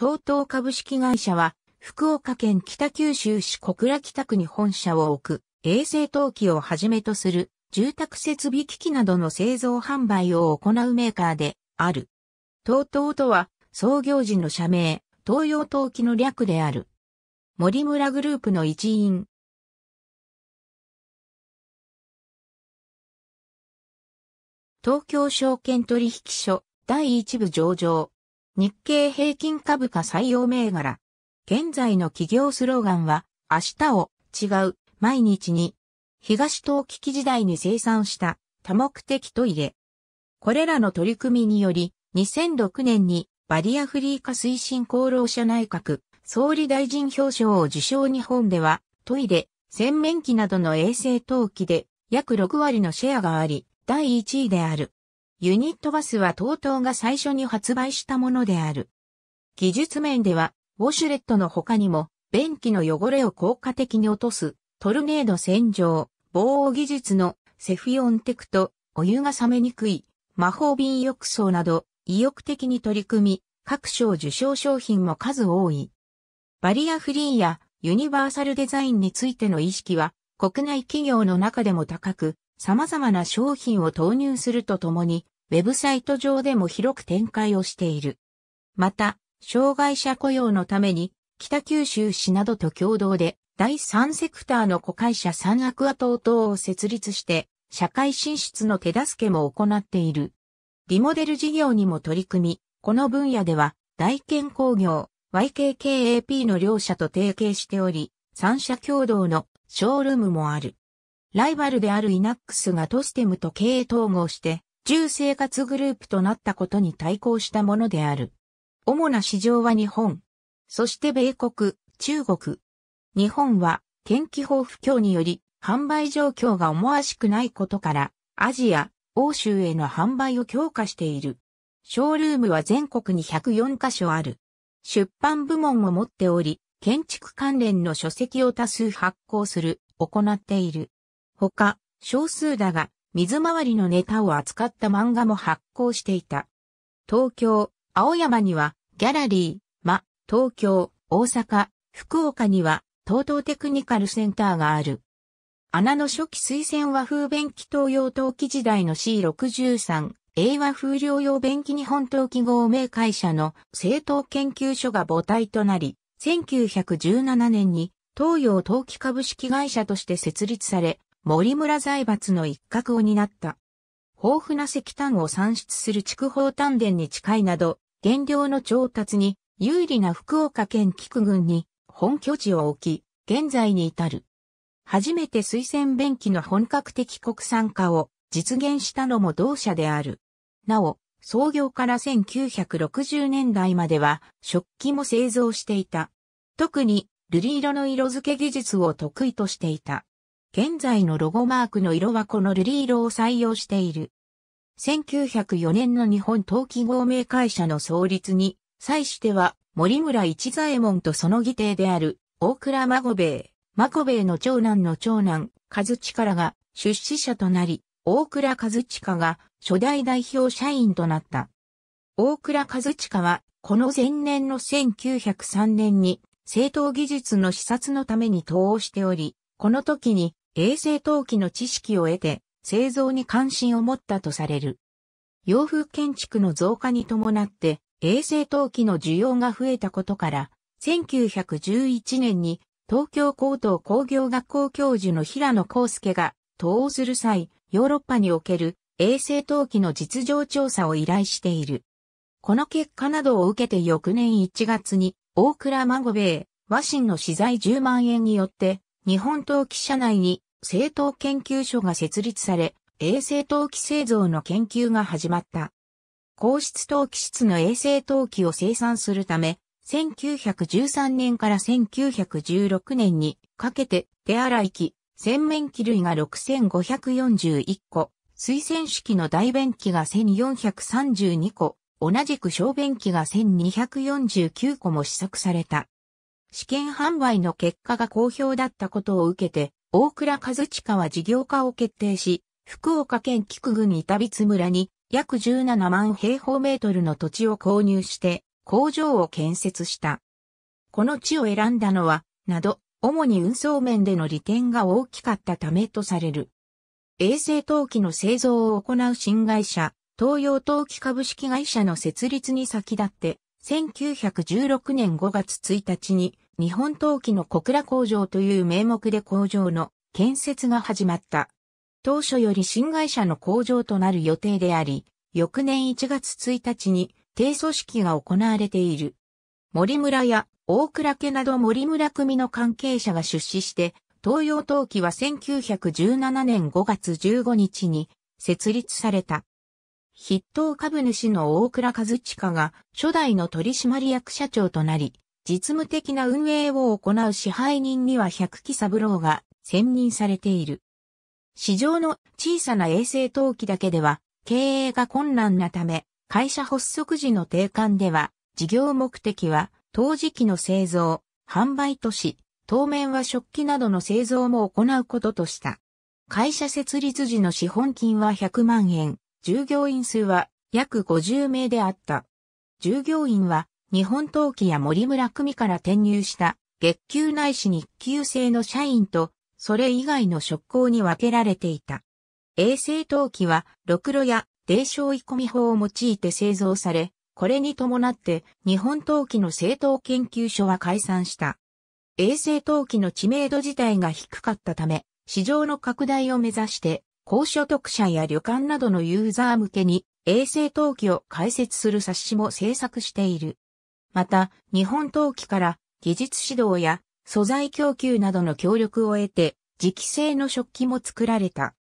TOTO 株式会社は、福岡県北九州市小倉北区に本社を置く、衛星陶器をはじめとする、住宅設備機器などの製造販売を行うメーカーである。TOTO とは、創業時の社名、東洋陶器の略である。森村グループの一員。東京証券取引所第一部上場。日経平均株価採用銘柄。現在の企業スローガンは、明日を違う、毎日に、東東危機時代に生産した多目的トイレ。これらの取り組みにより、2006年にバリアフリー化推進功労者内閣、総理大臣表彰を受賞日本では、トイレ、洗面器などの衛生陶器で約6割のシェアがあり、第1位である。ユニットバスは TOTO が最初に発売したものである。技術面では、ウォシュレットの他にも、便器の汚れを効果的に落とす、トルネード洗浄、防音技術のセフィオンテクト、お湯が冷めにくい、魔法瓶浴槽など、意欲的に取り組み、各賞受賞商品も数多い。バリアフリーやユニバーサルデザインについての意識は、国内企業の中でも高く、様々な商品を投入するとともに、ウェブサイト上でも広く展開をしている。また、障害者雇用のために、北九州市などと共同で、第三セクターの子会社三アクア等々を設立して、社会進出の手助けも行っている。リモデル事業にも取り組み、この分野では、大健工業、YKKAP の両社と提携しており、三社共同のショールームもある。ライバルであるイナックスがトステムと経営統合して、住生活グループとなったことに対抗したものである。主な市場は日本、そして米国、中国。日本は、天気豊富況により、販売状況が思わしくないことから、アジア、欧州への販売を強化している。ショールームは全国に104カ所ある。出版部門を持っており、建築関連の書籍を多数発行する、行っている。他、少数だが、水回りのネタを扱った漫画も発行していた。東京、青山には、ギャラリー、ま、東京、大阪、福岡には、東東テクニカルセンターがある。穴の初期水薦和風便器東洋陶器時代の C63、英和風量用便器日本陶器合名会社の政党研究所が母体となり、1917年に東洋陶器株式会社として設立され、森村財閥の一角を担った。豊富な石炭を産出する筑豊炭田に近いなど、原料の調達に有利な福岡県菊郡に本拠地を置き、現在に至る。初めて水洗便器の本格的国産化を実現したのも同社である。なお、創業から1960年代までは食器も製造していた。特に瑠璃色の色付け技術を得意としていた。現在のロゴマークの色はこの瑠璃色を採用している。1904年の日本陶器合名会社の創立に、際しては森村一左衛門とその議定である大倉孫兵衛、孫兵衛の長男の長男、和力が出資者となり、大倉和親が初代代表社員となった。大倉和親は、この前年の1903年に、製陶技術の視察のために投稿しており、この時に衛星陶器の知識を得て、製造に関心を持ったとされる。洋風建築の増加に伴って、衛星陶器の需要が増えたことから、1911年に東京高等工業学校教授の平野康介が、東応する際、ヨーロッパにおける衛星陶器の実情調査を依頼している。この結果などを受けて翌年1月に、大倉孫兵衛、和親の資材10万円によって、日本陶器社内に製陶研究所が設立され、衛生陶器製造の研究が始まった。皇室陶器室の衛生陶器を生産するため、1913年から1916年にかけて手洗い機、洗面器類が6541個、水洗式の大便器が1432個、同じく小便器が1249個も試作された。試験販売の結果が好評だったことを受けて、大倉和親は事業化を決定し、福岡県菊郡板筆村に約17万平方メートルの土地を購入して工場を建設した。この地を選んだのは、など、主に運送面での利点が大きかったためとされる。衛星陶器の製造を行う新会社、東洋陶器株式会社の設立に先立って、1916年5月1日に日本陶器の小倉工場という名目で工場の建設が始まった。当初より新会社の工場となる予定であり、翌年1月1日に低組織が行われている。森村や大倉家など森村組の関係者が出資して、東洋陶器は1917年5月15日に設立された。筆頭株主の大倉和親が初代の取締役社長となり、実務的な運営を行う支配人には百木三郎が選任されている。市場の小さな衛星陶器だけでは経営が困難なため、会社発足時の定款では、事業目的は陶磁器の製造、販売都市、当面は食器などの製造も行うこととした。会社設立時の資本金は100万円。従業員数は約50名であった。従業員は日本陶器や森村組から転入した月給ないし日給制の社員とそれ以外の職工に分けられていた。衛生陶器は、ろくろや、伝承い込み法を用いて製造され、これに伴って、日本陶器の政党研究所は解散した。衛生陶器の知名度自体が低かったため、市場の拡大を目指して、高所得者や旅館などのユーザー向けに衛星陶器を開設する冊子も制作している。また、日本陶器から技術指導や素材供給などの協力を得て、磁気製の食器も作られた。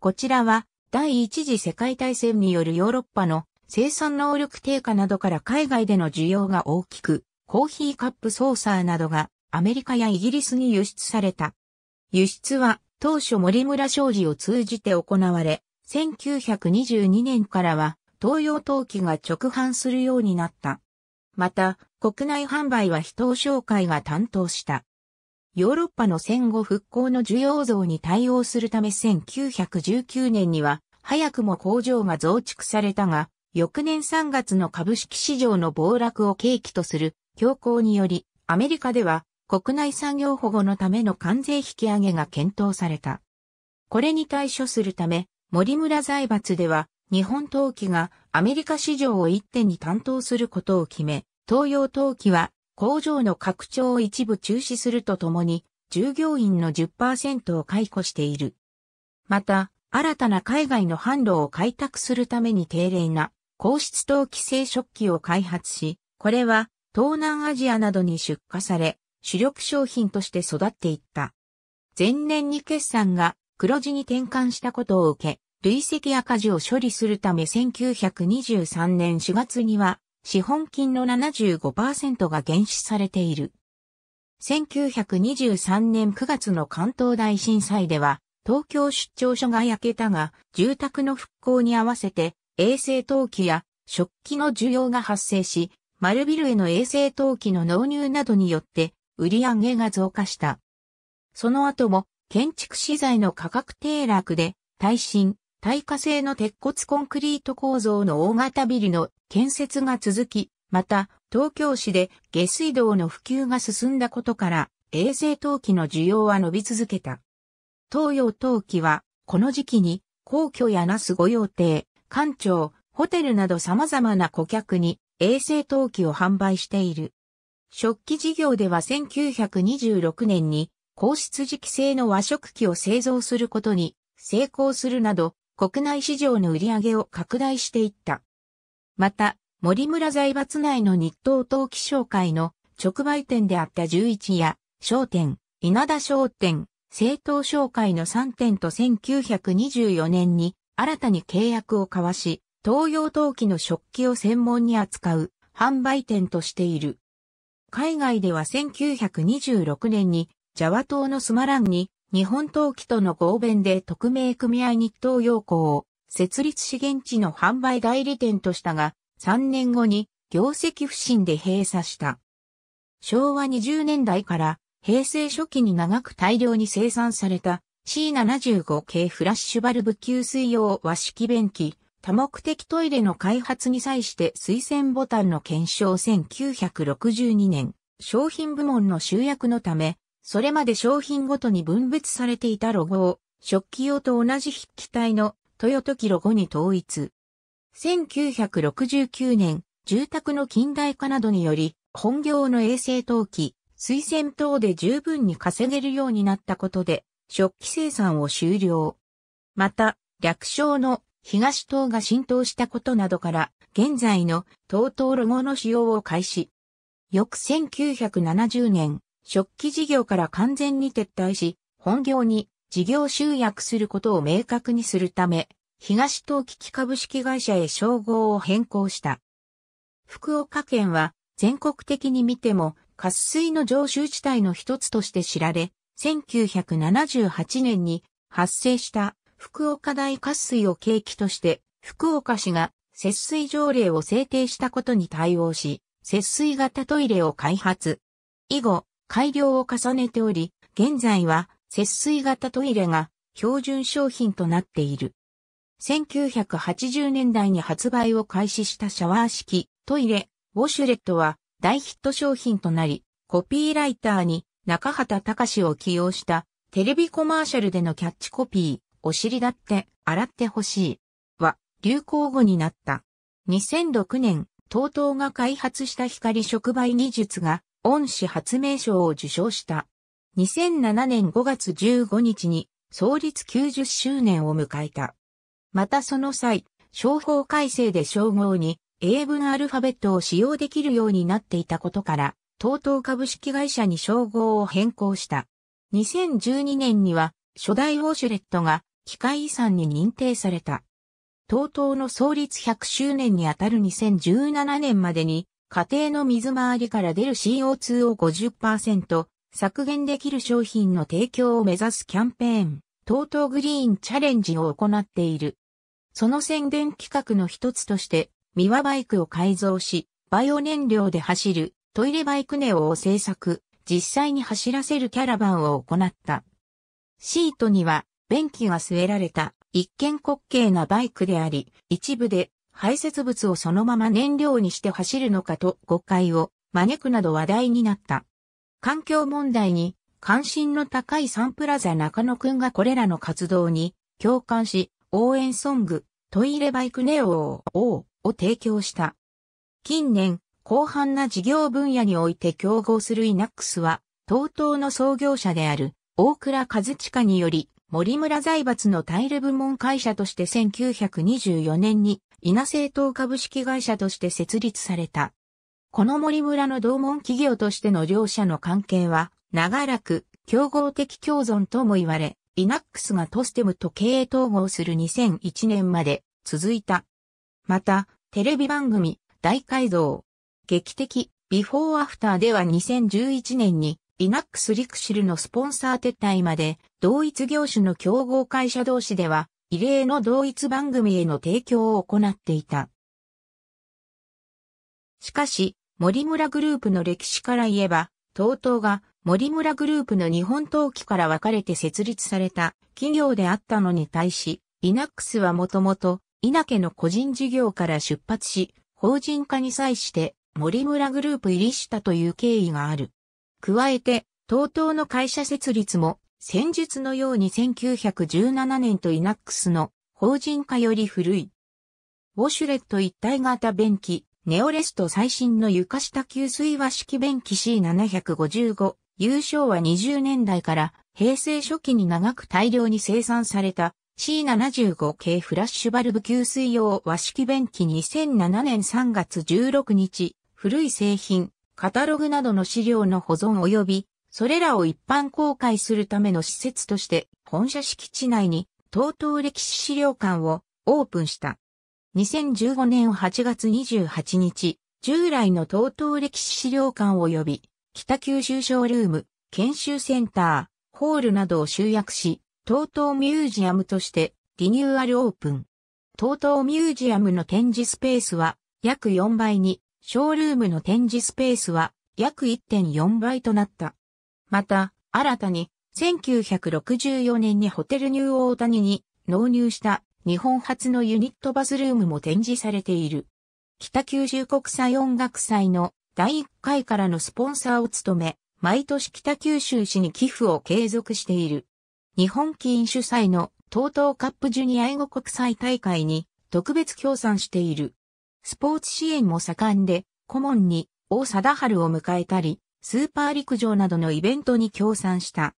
こちらは、第一次世界大戦によるヨーロッパの生産能力低下などから海外での需要が大きく、コーヒーカップソーサーなどがアメリカやイギリスに輸出された。輸出は当初森村商事を通じて行われ、1922年からは東洋陶器が直販するようになった。また、国内販売は非等商会が担当した。ヨーロッパの戦後復興の需要増に対応するため1919年には、早くも工場が増築されたが、翌年3月の株式市場の暴落を契機とする強行により、アメリカでは国内産業保護のための関税引き上げが検討された。これに対処するため、森村財閥では、日本陶器がアメリカ市場を一手に担当することを決め、東洋陶器は工場の拡張を一部中止するとともに、従業員の10%を解雇している。また、新たな海外の販路を開拓するために低廉な皇室陶器製食器を開発し、これは東南アジアなどに出荷され、主力商品として育っていった。前年に決算が黒字に転換したことを受け、累積赤字を処理するため1923年4月には資本金の75%が減資されている。1923年9月の関東大震災では、東京出張所が焼けたが、住宅の復興に合わせて、衛生陶器や食器の需要が発生し、丸ビルへの衛生陶器の納入などによって、売り上げが増加した。その後も建築資材の価格低落で耐震、耐火性の鉄骨コンクリート構造の大型ビルの建設が続き、また東京市で下水道の普及が進んだことから衛生陶器の需要は伸び続けた。東洋陶器はこの時期に皇居や那須御用邸、官庁、ホテルなど様々な顧客に衛生陶器を販売している。食器事業では1926年に、硬質磁気製の和食器を製造することに成功するなど、国内市場の売り上げを拡大していった。また、森村財閥内の日東陶器商会の直売店であった11屋、商店、稲田商店、政党商会の3店と1924年に新たに契約を交わし、東洋陶器の食器を専門に扱う販売店としている。海外では1926年に、ジャワ島のスマランに、日本陶器との合弁で特命組合日東洋行を設立資源地の販売代理店としたが、3年後に業績不振で閉鎖した。昭和20年代から平成初期に長く大量に生産された C75 系フラッシュバルブ給水用和式便器多目的トイレの開発に際して推薦ボタンの検証1962年、商品部門の集約のため、それまで商品ごとに分別されていたロゴを、食器用と同じ筆記体の豊時ロゴに統一。1969年、住宅の近代化などにより、本業の衛生陶器、水洗等で十分に稼げるようになったことで、食器生産を終了。また、略称の東東が浸透したことなどから、現在の東東ロゴの使用を開始。翌1970年、食器事業から完全に撤退し、本業に事業集約することを明確にするため、東東機器株式会社へ称号を変更した。福岡県は全国的に見ても渇水の常習地帯の一つとして知られ、1978年に発生した福岡大渇水を契機として、福岡市が節水条例を制定したことに対応し、節水型トイレを開発。以後、改良を重ねており、現在は節水型トイレが標準商品となっている。1980年代に発売を開始したシャワー式トイレ、ウォシュレットは大ヒット商品となり、コピーライターに中畑隆を起用したテレビコマーシャルでのキャッチコピー。お尻だって洗ってほしい。は、流行語になった。2006年、東東が開発した光触媒技術が、恩師発明賞を受賞した。2007年5月15日に、創立90周年を迎えた。またその際、商法改正で称号に英文アルファベットを使用できるようになっていたことから、東東株式会社に称号を変更した。2012年には、初代ウォシュレットが機械遺産に認定された。TOTO の創立100周年にあたる2017年までに、家庭の水回りから出る CO2 を50%削減できる商品の提供を目指すキャンペーン、TOTO グリーンチャレンジを行っている。その宣伝企画の一つとして、ミワバイクを改造し、バイオ燃料で走るトイレバイクネオを制作、実際に走らせるキャラバンを行った。シートには便器が据えられた一見滑稽なバイクであり、一部で排泄物をそのまま燃料にして走るのかと誤解を招くなど話題になった。環境問題に関心の高いサンプラザ中野くんがこれらの活動に共感し、応援ソング、トイレバイクネオーを提供した。近年、広範な事業分野において競合するイナックスは、TOTO の創業者である大倉和親により森村財閥のタイル部門会社として1924年に稲政党株式会社として設立された。この森村の同門企業としての両社の関係は長らく競合的共存とも言われ、イナックスがトステムと経営統合する2001年まで続いた。また、テレビ番組、大改造、劇的、ビフォーアフターでは2011年に、イナックスリクシルのスポンサー撤退まで同一業種の競合会社同士では、異例の同一番組への提供を行っていた。しかし、森村グループの歴史から言えば、TOTO が森村グループの日本陶器から分かれて設立された企業であったのに対し、イナックスはもともと、稲家の個人事業から出発し、法人化に際して森村グループ入りしたという経緯がある。加えて、TOTO の会社設立も戦術のように1917年とイナックスの法人化より古い。ウォシュレット一体型便器、ネオレスト最新の床下給水和式便器 C755、優勝は20年代から平成初期に長く大量に生産された C75 系フラッシュバルブ給水用和式便器2007年3月16日、古い製品、カタログなどの資料の保存及びそれらを一般公開するための施設として本社敷地内に TOTO 歴史資料館をオープンした。2015年8月28日、従来の TOTO 歴史資料館及び北九州ショールーム、研修センター、ホールなどを集約し、TOTO ミュージアムとしてリニューアルオープン。TOTO ミュージアムの展示スペースは約4倍に、ショールームの展示スペースは約1.4倍となった。また、新たに、1964年にホテルニューオータニに納入した日本初のユニットバスルームも展示されている。北九州国際音楽祭の第1回からのスポンサーを務め、毎年北九州市に寄付を継続している。日本金因主催の TOTO カップジュニア英語国際大会に特別協賛している。スポーツ支援も盛んで、顧問に王貞治を迎えたり、スーパー陸上などのイベントに協賛した。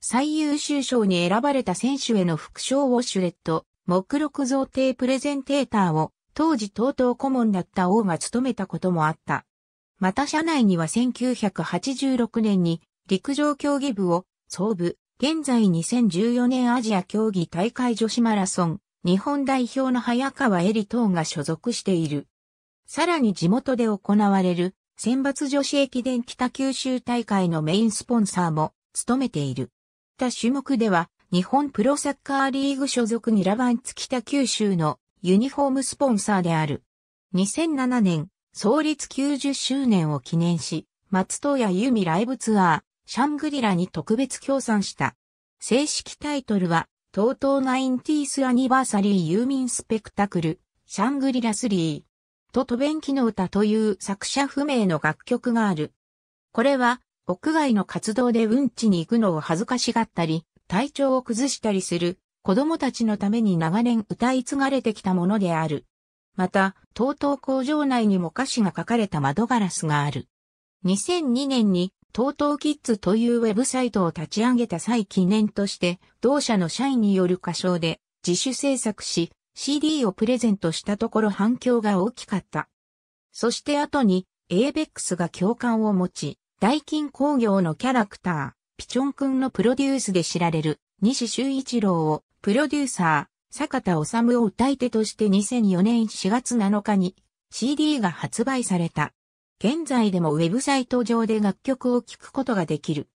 最優秀賞に選ばれた選手への副賞をシュレット、目録贈呈プレゼンテーターを当時東東顧問だった王が務めたこともあった。また社内には1986年に陸上競技部を総部、現在2014年アジア競技大会女子マラソン、日本代表の早川恵里等が所属している。さらに地元で行われる選抜女子駅伝北九州大会のメインスポンサーも務めている。他種目では、日本プロサッカーリーグ所属にラバンツ北九州のユニフォームスポンサーである。2007年、創立90周年を記念し、松戸谷由美ライブツアー、シャングリラに特別協賛した。正式タイトルは、TOTO90th アニバーサリーユーミンスペクタクル、シャングリラ3。と渡弁機の歌という作者不明の楽曲がある。これは、屋外の活動でうんちに行くのを恥ずかしがったり、体調を崩したりする子供たちのために長年歌い継がれてきたものである。また、東東工場内にも歌詞が書かれた窓ガラスがある。2002年に TOTO キッズというウェブサイトを立ち上げた際記念として、同社の社員による歌唱で自主制作し、CD をプレゼントしたところ反響が大きかった。そして後に、エーベックスが共感を持ち、大金工業のキャラクター、ピチョン君のプロデュースで知られる、西修一郎を、プロデューサー、坂田治を歌い手として2004年4月7日に CD が発売された。現在でもウェブサイト上で楽曲を聴くことができる。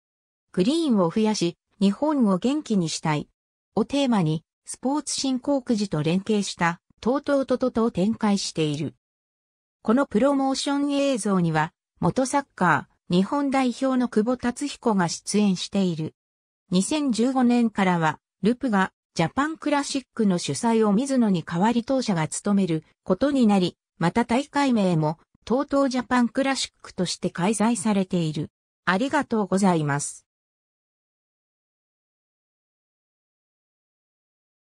グリーンを増やし、日本を元気にしたい。をテーマにスポーツ振興くじと連携した、TOTO と TOTO を展開している。このプロモーション映像には、元サッカー、日本代表の久保達彦が出演している。2015年からは、ルプがジャパンクラシックの主催を水野に代わり当社が務めることになり、また大会名も TOTO ジャパンクラシックとして開催されている。ありがとうございます。